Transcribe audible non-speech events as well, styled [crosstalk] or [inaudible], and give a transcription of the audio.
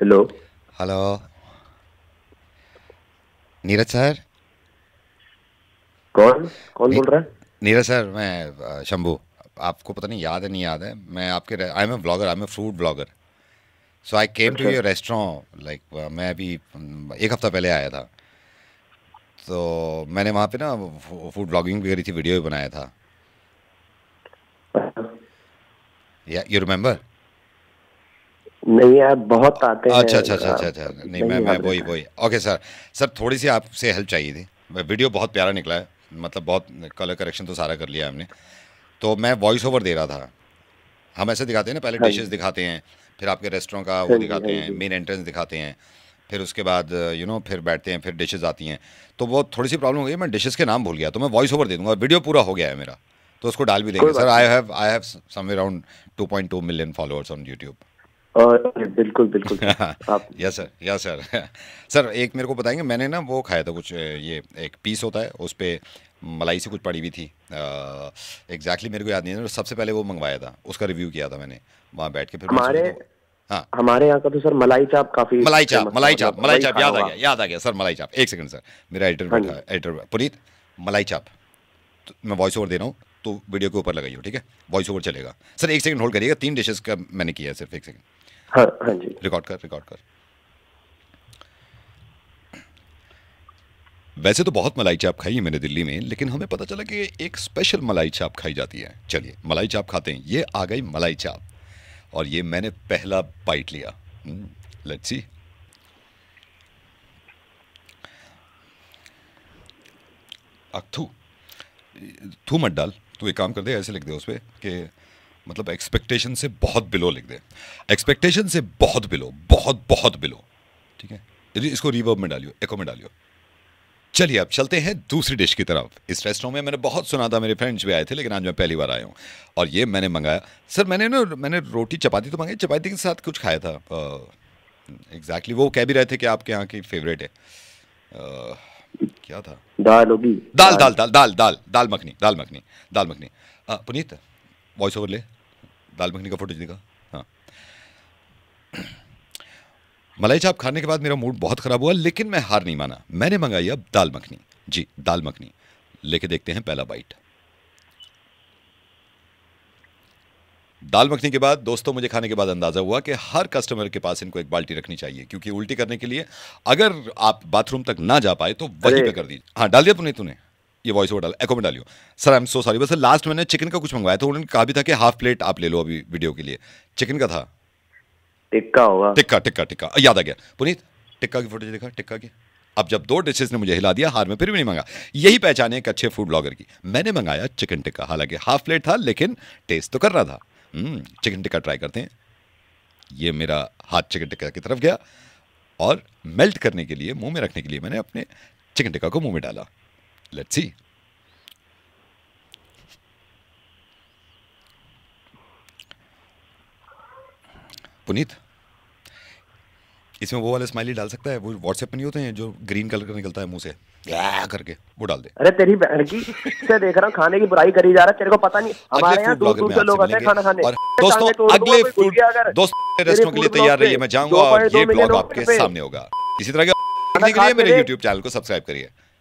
Hello hello Neeraj sir कौन कौन बोल रहा है नीरज सर मैं शंभू आपको पता नहीं याद है नहीं याद है मैं आपके I am a blogger I am a food blogger so I came to your restaurant like मैं अभी एक हफ्ता पहले आया था तो मैंने वहाँ पे ना फूड ब्लॉगिंग भी करी थी वीडियो भी बनाया था यू अच्छा। रिमेम्बर नहीं यार बहुत आते अच्छा अच्छा अच्छा अच्छा, अच्छा। नहीं मैं मैं वही वही ओके सर सर थोड़ी सी आपसे हेल्प चाहिए थी वीडियो बहुत प्यारा निकला है मतलब बहुत कलर करेक्शन तो सारा कर लिया हमने तो मैं वॉइस ओवर दे रहा था हम ऐसे दिखाते हैं ना पहले डिशेस हाँ दिखाते हैं फिर आपके रेस्टोरेंट का हाँ वो दिखाते हाँ हैं मेन एंट्रेंस दिखाते हैं फिर उसके बाद यू नो फिर बैठते हैं फिर डिशेज आती हैं तो वो थोड़ी सी प्रॉब्लम हो गई मैं डिशेज़ के नाम भूल गया तो मैं वॉइस ओवर दे दूंगा वीडियो पूरा हो गया है मेरा तो उसको डाल भी देंगे sir I have I have somewhere around two million followers on YouTube बिल्कुल बिल्कुल [laughs] हाँ, yes sir yes sir [laughs] sir एक मेरे को बताएंगे मैंने ना वो खाया था कुछ ये एक पीस होता है उस पर मलाई से कुछ पड़ी हुई थी एग्जैक्टली मेरे को याद नहीं है सबसे पहले वो मंगवाया था उसका रिव्यू किया था मैंने वहाँ बैठ के फिर हमारे हाँ हमारे यहाँ का तो सर मलाई चाप काफी मलाई चाप मलाई चाप मतलब मलाई चाप याद आ गया याद आ गया सर मलाई चाप एक सेकंड सर मेरा एडिटर एडिटर हाँ पुनीत मलाई चाप तो मैं वॉइस ओवर दे रहा हूँ तो वीडियो के ऊपर लगाइए ठीक है वॉइस ओवर चलेगा सर एक सेकंड होल्ड करिएगा तीन डिशेस का मैंने किया है सिर्फ एक सेकंड हाँ, हाँ जी रिकॉर्ड कर रिकॉर्ड कर वैसे तो बहुत मलाई चाप खाई है मैंने दिल्ली में लेकिन हमें पता चला कि एक स्पेशल मलाई चाप खाई जाती है चलिए मलाई चाप खाते हैं ये आ गई मलाई चाप और ये मैंने पहला बाइट लिया लेट्स सी अक्थू थू मत डाल तू एक काम कर दे ऐसे लिख दे उस पर मतलब एक्सपेक्टेशन से बहुत बिलो लिख दें एक्सपेक्टेशन से बहुत बिलो बहुत बहुत बिलो ठीक है इसको रिवर्ब में डालियो एको में डालियो चलिए अब चलते हैं दूसरी डिश की तरफ इस रेस्टोरेंट में मैंने बहुत सुना था मेरे फ्रेंड्स भी आए थे लेकिन आज मैं पहली बार आया हूँ और ये मैंने मंगाया सर मैंने ना मैंने रोटी चपाती तो मंगाई चपाती के साथ कुछ खाया था एग्जैक्टली वो कह भी रहे थे कि आपके यहाँ की फेवरेट है क्या था दाल दाल दाल दाल दाल दाल दाल मखनी दाल मखनी दाल मखनी पुनीत वॉइस ओवर ले दाल मखनी का फोटो दिखा हाँ मलाई चाप खाने के बाद मेरा मूड बहुत ख़राब हुआ लेकिन मैं हार नहीं माना मैंने मंगाई अब दाल मखनी जी दाल मखनी लेके देखते हैं पहला बाइट दाल मखनी के बाद दोस्तों मुझे खाने के बाद अंदाज़ा हुआ कि हर कस्टमर के पास इनको एक बाल्टी रखनी चाहिए क्योंकि उल्टी करने के लिए अगर आप बाथरूम तक ना जा पाए तो वही पे कर दीजिए हाँ डाल दिया तूने तूने ये वॉइस ओवर डाला एक डालियो sir I am so sorry बस सर लास्ट मैंने चिकन का कुछ मंगवाया था उन्होंने कहा भी था कि हाफ प्लेट आप ले लो अभी वीडियो के लिए चिकन का था टिक्का होगा टिक्का टिक्का टिक्का याद आ गया पुनीत टिक्का की फोटो देखा टिक्का की अब जब दो डिशेस ने मुझे हिला दिया हार में फिर भी नहीं मंगा यही पहचान है एक अच्छे फूड ब्लॉगर की मैंने मंगाया चिकन टिक्का हालांकि हाफ प्लेट था लेकिन टेस्ट तो कर रहा था चिकन हम्म, टिक्का ट्राई करते हैं ये मेरा हाथ चिकन टिक्का की तरफ गया और मेल्ट करने के लिए मुंह में रखने के लिए मैंने अपने चिकन टिक्का को मुंह में डाला Let's see. पुनीत इसमें वो वाले स्माइली डाल सकता है वो व्हाट्सएप पे नहीं होते हैं जो ग्रीन कलर का निकलता है मुंह से करके वो डाल दे अरे तेरी बहन की से देख रहा हूँ खाने की बुराई करी जा रहा है तेरे को पता नहीं हमारे यहाँ दूर दूर से लोग आते हैं खाना खाने और दोस्तों अगले फूड दोस्तों रेस्टोरेंट के लिए तैयार रहिए मैं जाऊंगा और ये ब्लॉग आपके सामने होगा इसी तरह के लिए मेरे यूट्यूब चैनल को सब्सक्राइब करिए